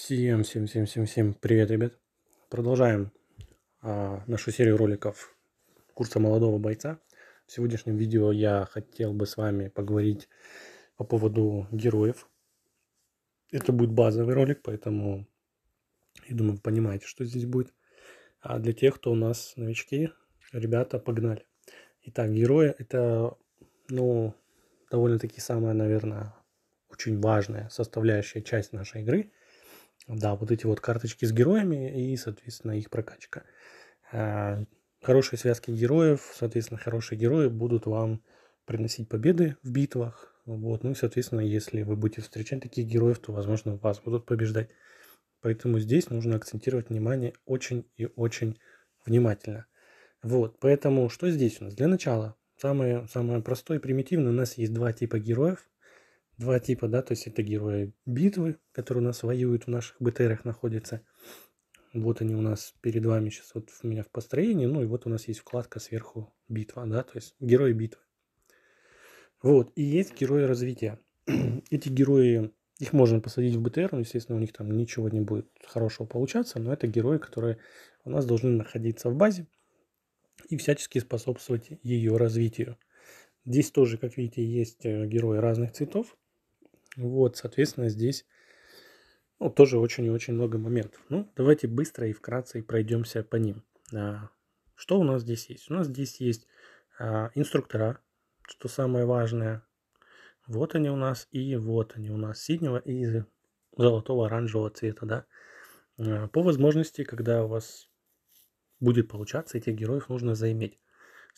Всем, всем, всем, всем, всем привет, ребят. Продолжаем а, нашу серию роликов курса молодого бойца. В сегодняшнем видео я хотел бы с вами поговорить по поводу героев. Это будет базовый ролик, поэтому, я думаю, вы понимаете, что здесь будет. А для тех, кто у нас новички, ребята, погнали. Итак, герои это, ну, довольно-таки самая, наверное, очень важная составляющая часть нашей игры – да, вот эти вот карточки с героями и, соответственно, их прокачка. Э, хорошие связки героев, соответственно, хорошие герои будут вам приносить победы в битвах. Вот. Ну и, соответственно, если вы будете встречать таких героев, то, возможно, вас будут побеждать. Поэтому здесь нужно акцентировать внимание очень и очень внимательно. Вот, поэтому что здесь у нас? Для начала, самое, самое простое и примитивное, у нас есть два типа героев два типа, да, то есть это герои битвы, которые у нас воюют в наших БТРах находятся. Вот они у нас перед вами сейчас вот у меня в построении, ну и вот у нас есть вкладка сверху битва, да, то есть герои битвы. Вот, и есть герои развития. Эти герои, их можно посадить в БТР, но, ну, естественно, у них там ничего не будет хорошего получаться, но это герои, которые у нас должны находиться в базе и всячески способствовать ее развитию. Здесь тоже, как видите, есть э, герои разных цветов. Вот, соответственно, здесь ну, тоже очень и очень много моментов. Ну, давайте быстро и вкратце пройдемся по ним. А, что у нас здесь есть? У нас здесь есть а, инструктора, что самое важное. Вот они у нас и вот они у нас синего и золотого оранжевого цвета, да. А, по возможности, когда у вас будет получаться, этих героев нужно заиметь.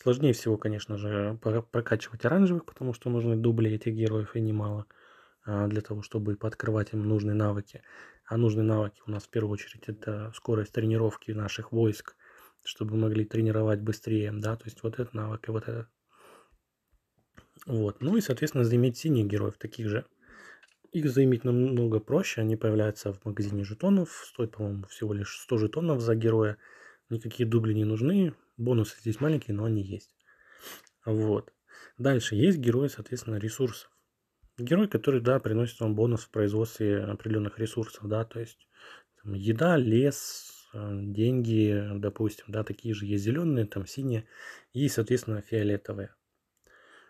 Сложнее всего, конечно же, прокачивать оранжевых, потому что нужны дубли этих героев и немало. А, а, для того, чтобы подкрывать им нужные навыки. А нужные навыки у нас в первую очередь это скорость тренировки наших войск, чтобы могли тренировать быстрее, да, то есть вот этот навык и вот этот. Вот. Ну и, соответственно, заиметь синих героев таких же. Их заиметь намного проще, они появляются в магазине жетонов, стоит, по-моему, всего лишь 100 жетонов за героя, никакие дубли не нужны, бонусы здесь маленькие, но они есть. Вот. Дальше есть герои, соответственно, ресурсов. Герой, который, да, приносит вам бонус в производстве определенных ресурсов, да, то есть там, еда, лес, э, деньги, допустим, да, такие же есть зеленые, там синие и, соответственно, фиолетовые.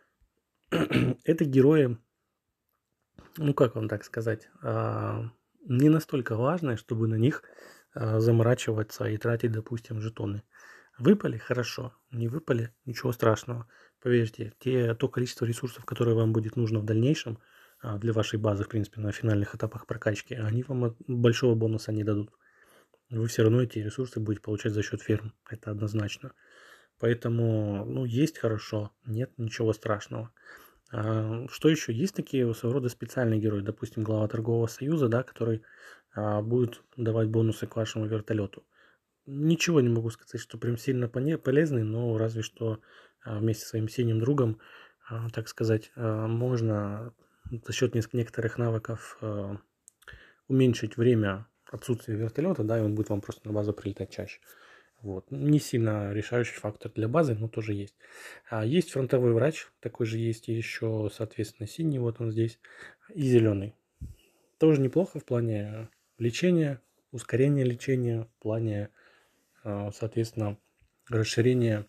Это герои, ну как вам так сказать, а, не настолько важные, чтобы на них а, заморачиваться и тратить, допустим, жетоны. Выпали – хорошо, не выпали – ничего страшного поверьте, те, то количество ресурсов, которое вам будет нужно в дальнейшем а, для вашей базы, в принципе, на финальных этапах прокачки, они вам большого бонуса не дадут. Вы все равно эти ресурсы будете получать за счет ферм, это однозначно. Поэтому, ну, есть хорошо, нет ничего страшного. А, что еще? Есть такие своего рода специальные герои, допустим, глава торгового союза, да, который а, будет давать бонусы к вашему вертолету ничего не могу сказать, что прям сильно полезный, но разве что а, вместе со своим синим другом, а, так сказать, а, можно за счет некоторых навыков уменьшить время отсутствия вертолета, да, и он будет вам просто на базу прилетать чаще. Вот. Не сильно решающий фактор для базы, но тоже есть. А есть фронтовой врач, такой же есть еще, соответственно, синий, вот он здесь, и зеленый. Тоже неплохо в плане лечения, ускорения лечения, в плане а, соответственно, расширение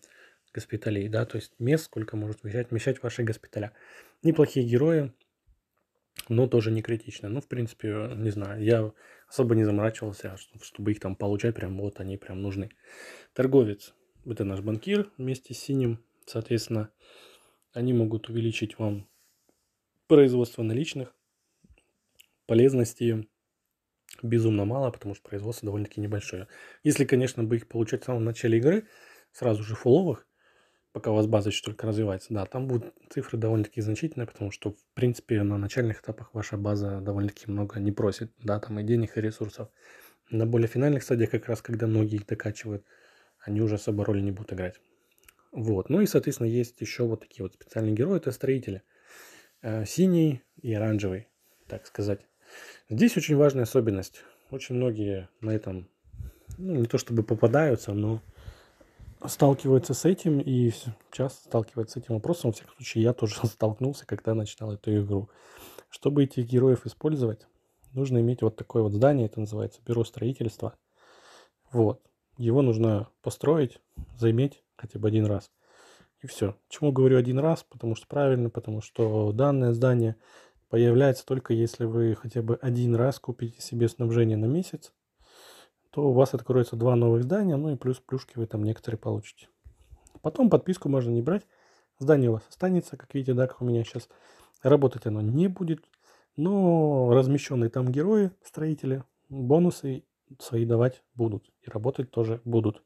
госпиталей, да, то есть мест, сколько может вмещать, вмещать ваши госпиталя. Неплохие герои, но тоже не критично. Ну, в принципе, не знаю, я особо не заморачивался, чтобы их там получать, прям вот они прям нужны. Торговец, это наш банкир вместе с синим, соответственно, они могут увеличить вам производство наличных, полезности безумно мало, потому что производство довольно-таки небольшое. Если, конечно, бы их получать в самом начале игры, сразу же фуловых, пока у вас база еще только развивается, да, там будут цифры довольно-таки значительные, потому что, в принципе, на начальных этапах ваша база довольно-таки много не просит, да, там и денег, и ресурсов. На более финальных стадиях, как раз когда многие их докачивают, они уже особо роли не будут играть. Вот, ну и, соответственно, есть еще вот такие вот специальные герои, это строители. Э, синий и оранжевый, так сказать Здесь очень важная особенность. Очень многие на этом, ну, не то чтобы попадаются, но сталкиваются с этим и сейчас сталкиваются с этим вопросом. Во всяком случае, я тоже столкнулся, когда начинал эту игру. Чтобы этих героев использовать, нужно иметь вот такое вот здание, это называется бюро строительства. Вот. Его нужно построить, заиметь хотя бы один раз. И все. Чему говорю один раз? Потому что правильно, потому что данное здание появляется только если вы хотя бы один раз купите себе снабжение на месяц, то у вас откроется два новых здания, ну и плюс плюшки вы там некоторые получите. Потом подписку можно не брать, здание у вас останется, как видите, да, как у меня сейчас. Работать оно не будет, но размещенные там герои, строители, бонусы свои давать будут и работать тоже будут.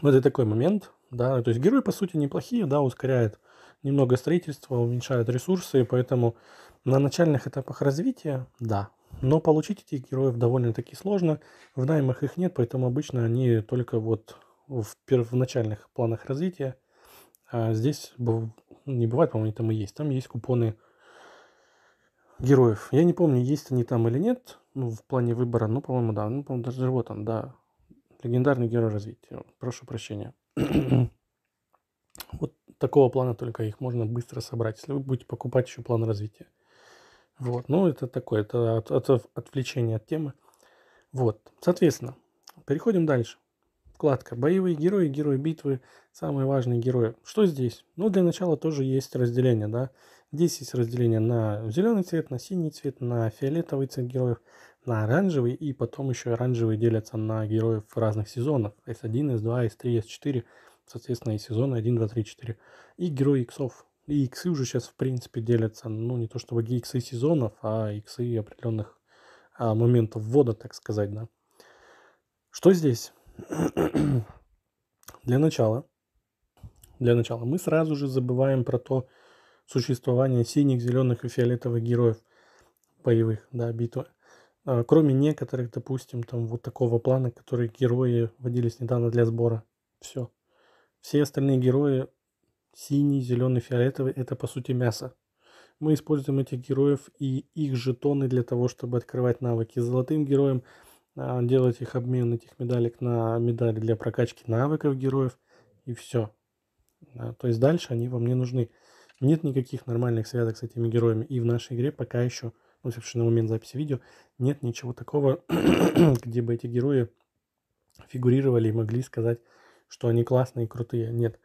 Вот это такой момент, да, то есть герои по сути неплохие, да, ускоряет немного строительства, уменьшают ресурсы, и поэтому на начальных этапах развития, да, но получить этих героев довольно-таки сложно, в наймах их нет, поэтому обычно они только вот в первоначальных планах развития. А здесь не бывает, по-моему, там и есть. Там есть купоны героев. Я не помню, есть они там или нет, ну, в плане выбора, но по-моему, да. Ну, по-моему, даже вот он, да. Легендарный герой развития. Прошу прощения. вот такого плана только их можно быстро собрать, если вы будете покупать еще план развития. Вот, ну это такое, это от, от, отвлечение от темы. Вот, соответственно, переходим дальше. Вкладка «Боевые герои», «Герои битвы», «Самые важные герои». Что здесь? Ну, для начала тоже есть разделение, да. Здесь есть разделение на зеленый цвет, на синий цвет, на фиолетовый цвет героев, на оранжевый, и потом еще оранжевые делятся на героев разных сезонов. S1, S2, S3, S4, соответственно, и сезоны 1, 2, 3, 4. И герои иксов. И иксы уже сейчас, в принципе, делятся, ну, не то чтобы иксы сезонов, а иксы определенных а, моментов ввода, так сказать, да. Что здесь? для начала, для начала мы сразу же забываем про то существование синих, зеленых и фиолетовых героев боевых, да, битвы. А, кроме некоторых, допустим, там вот такого плана, которые герои водились недавно для сбора. Все. Все остальные герои синий, зеленый, фиолетовый – это по сути мясо. Мы используем этих героев и их жетоны для того, чтобы открывать навыки. Золотым героям а, делать их обмен этих медалек на медали для прокачки навыков героев и все. А, то есть дальше они вам не нужны. Нет никаких нормальных связок с этими героями. И в нашей игре пока еще, ну, собственно, на момент записи видео, нет ничего такого, где бы эти герои фигурировали и могли сказать, что они классные и крутые. Нет.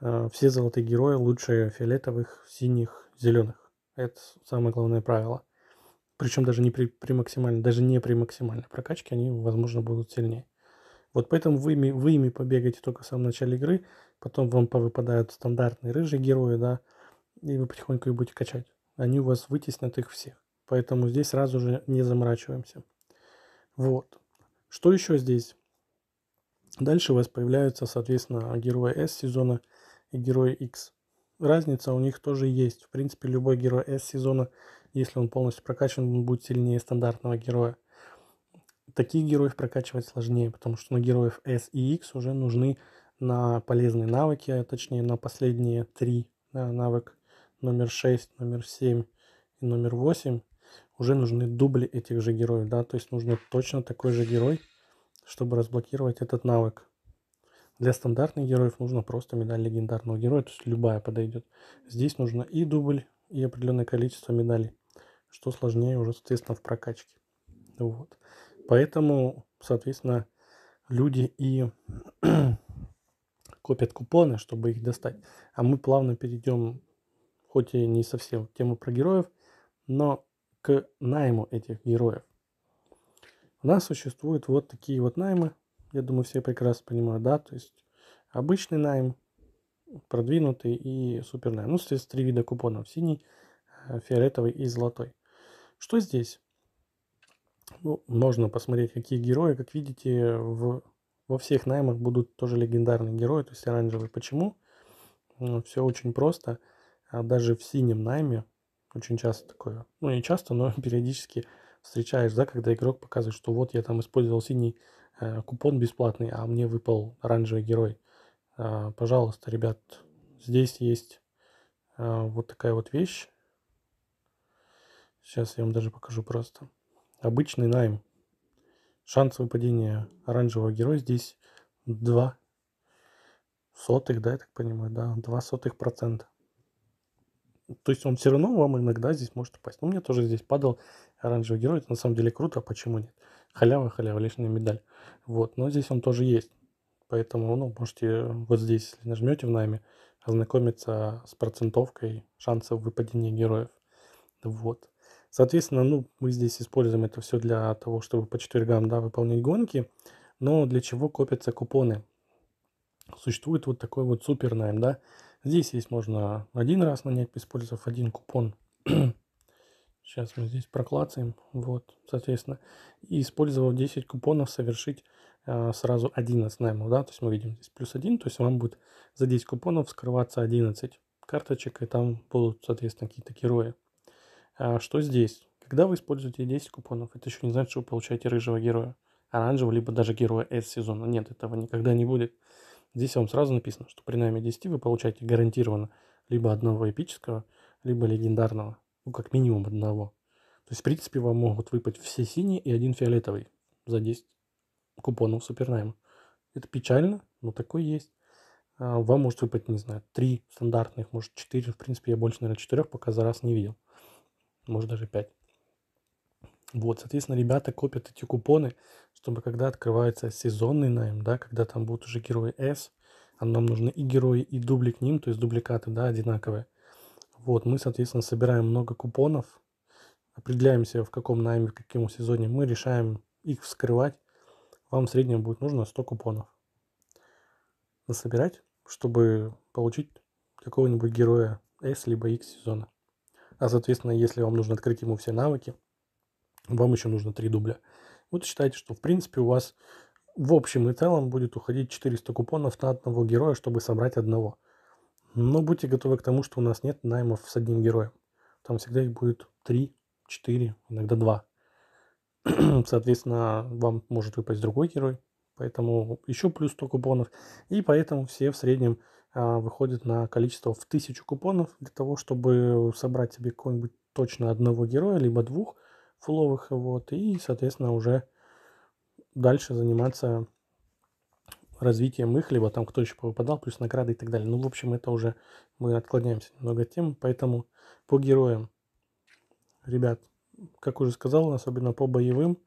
Э, все золотые герои лучше фиолетовых, синих, зеленых. Это самое главное правило. Причем даже не при, при максимальной, даже не при максимальной прокачке они, возможно, будут сильнее. Вот поэтому вы ими, вы ими побегаете только в самом начале игры, потом вам повыпадают стандартные рыжие герои, да, и вы потихоньку их будете качать. Они у вас вытеснят их всех. Поэтому здесь сразу же не заморачиваемся. Вот. Что еще здесь? Дальше у вас появляются, соответственно, герои S сезона и герои X. Разница у них тоже есть. В принципе, любой герой S сезона, если он полностью прокачан, он будет сильнее стандартного героя. Таких героев прокачивать сложнее, потому что на ну, героев S и X уже нужны на полезные навыки, а точнее на последние три да, навык номер 6, номер 7 и номер 8 уже нужны дубли этих же героев, да, то есть нужно точно такой же герой, чтобы разблокировать этот навык. Для стандартных героев нужно просто медаль легендарного героя, то есть любая подойдет. Здесь нужно и дубль, и определенное количество медалей, что сложнее уже, соответственно, в прокачке. Вот. Поэтому, соответственно, люди и копят купоны, чтобы их достать. А мы плавно перейдем, хоть и не совсем тему про героев, но к найму этих героев у нас существуют вот такие вот наймы. Я думаю, все прекрасно понимают, да, то есть обычный найм, продвинутый и супер найм. Ну, соответственно, три вида купонов. Синий, э, фиолетовый и золотой. Что здесь? Ну, можно посмотреть, какие герои. Как видите, в, во всех наймах будут тоже легендарные герои, то есть оранжевый. Почему? Ну, все очень просто. А даже в синем найме очень часто такое, ну не часто, но периодически встречаешь, да, когда игрок показывает, что вот я там использовал синий э, купон бесплатный, а мне выпал оранжевый герой. Э, пожалуйста, ребят, здесь есть э, вот такая вот вещь. Сейчас я вам даже покажу просто. Обычный найм. Шанс выпадения оранжевого героя здесь 2 сотых, да, я так понимаю, да, 2 сотых процента то есть он все равно вам иногда здесь может упасть. Ну, мне тоже здесь падал оранжевый герой. Это на самом деле круто, а почему нет? Халява, халява, лишняя медаль. Вот, но здесь он тоже есть. Поэтому, ну, можете э, вот здесь, если нажмете в найме, ознакомиться с процентовкой шансов выпадения героев. Вот. Соответственно, ну, мы здесь используем это все для того, чтобы по четвергам, да, выполнять гонки. Но для чего копятся купоны? Существует вот такой вот супер найм, да, Здесь есть можно один раз нанять, использовав один купон. Сейчас мы здесь проклацаем, вот, соответственно. И использовав 10 купонов, совершить э, сразу 11 наймов, да, то есть мы видим здесь плюс 1, то есть вам будет за 10 купонов скрываться 11 карточек, и там будут, соответственно, какие-то герои. А что здесь? Когда вы используете 10 купонов, это еще не значит, что вы получаете рыжего героя, оранжевого, либо даже героя S-сезона. Нет, этого никогда не будет. Здесь вам сразу написано, что при найме 10 вы получаете гарантированно либо одного эпического, либо легендарного. Ну, как минимум одного. То есть, в принципе, вам могут выпасть все синие и один фиолетовый за 10 купонов супернайма. Это печально, но такой есть. А, вам может выпасть, не знаю, три стандартных, может четыре. В принципе, я больше, наверное, четырех пока за раз не видел. Может даже пять. Вот, соответственно, ребята копят эти купоны, чтобы когда открывается сезонный найм, да, когда там будут уже герои S, а нам нужны и герои, и дубли к ним, то есть дубликаты, да, одинаковые. Вот, мы, соответственно, собираем много купонов, определяемся, в каком найме, в каком сезоне мы, решаем их вскрывать. Вам в среднем будет нужно 100 купонов. Насобирать, чтобы получить какого-нибудь героя S либо X сезона. А, соответственно, если вам нужно открыть ему все навыки, вам еще нужно 3 дубля. Вот считайте, что в принципе у вас в общем и целом будет уходить 400 купонов на одного героя, чтобы собрать одного. Но будьте готовы к тому, что у нас нет наймов с одним героем. Там всегда их будет 3, 4, иногда 2. Соответственно, вам может выпасть другой герой, поэтому еще плюс 100 купонов. И поэтому все в среднем а, выходят на количество в 1000 купонов для того, чтобы собрать себе какого-нибудь точно одного героя, либо двух – фуловых, вот, и, соответственно, уже дальше заниматься развитием их, либо там кто еще попадал, плюс награды и так далее. Ну, в общем, это уже мы отклоняемся немного от темы, поэтому по героям, ребят, как уже сказал, особенно по боевым,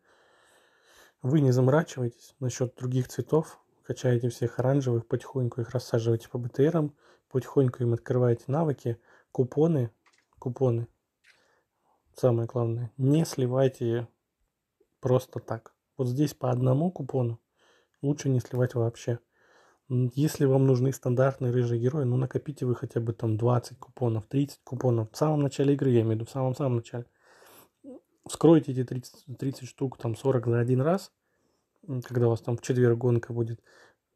вы не заморачивайтесь насчет других цветов, качаете всех оранжевых, потихоньку их рассаживаете по БТРам, потихоньку им открываете навыки, купоны, купоны, самое главное, не сливайте просто так. Вот здесь по одному купону лучше не сливать вообще. Если вам нужны стандартные рыжие герои, ну накопите вы хотя бы там 20 купонов, 30 купонов. В самом начале игры, я имею в виду, в самом-самом начале. Вскройте эти 30, 30 штук, там 40 за один раз, когда у вас там в четверг гонка будет.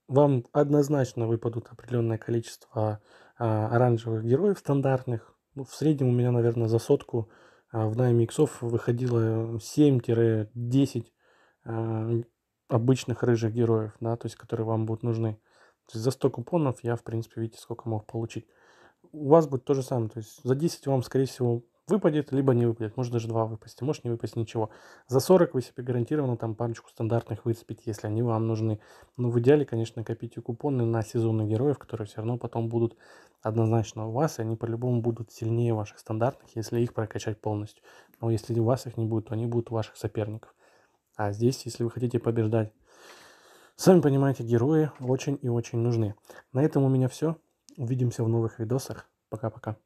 Вам однозначно выпадут определенное количество а, а оранжевых героев стандартных. Ну, в среднем у меня, наверное, за сотку а в найме иксов выходило 7-10 а, обычных рыжих героев, да, то есть которые вам будут нужны. То есть за 100 купонов я, в принципе, видите, сколько мог получить. У вас будет то же самое, то есть за 10 вам, скорее всего, выпадет, либо не выпадет. Может даже два выпасть, а может не выпасть ничего. За 40 вы себе гарантированно там парочку стандартных выцепите, если они вам нужны. Но ну, в идеале, конечно, копите купоны на сезонных героев, которые все равно потом будут однозначно у вас, и они по-любому будут сильнее ваших стандартных, если их прокачать полностью. Но если у вас их не будет, то они будут у ваших соперников. А здесь, если вы хотите побеждать, сами понимаете, герои очень и очень нужны. На этом у меня все. Увидимся в новых видосах. Пока-пока.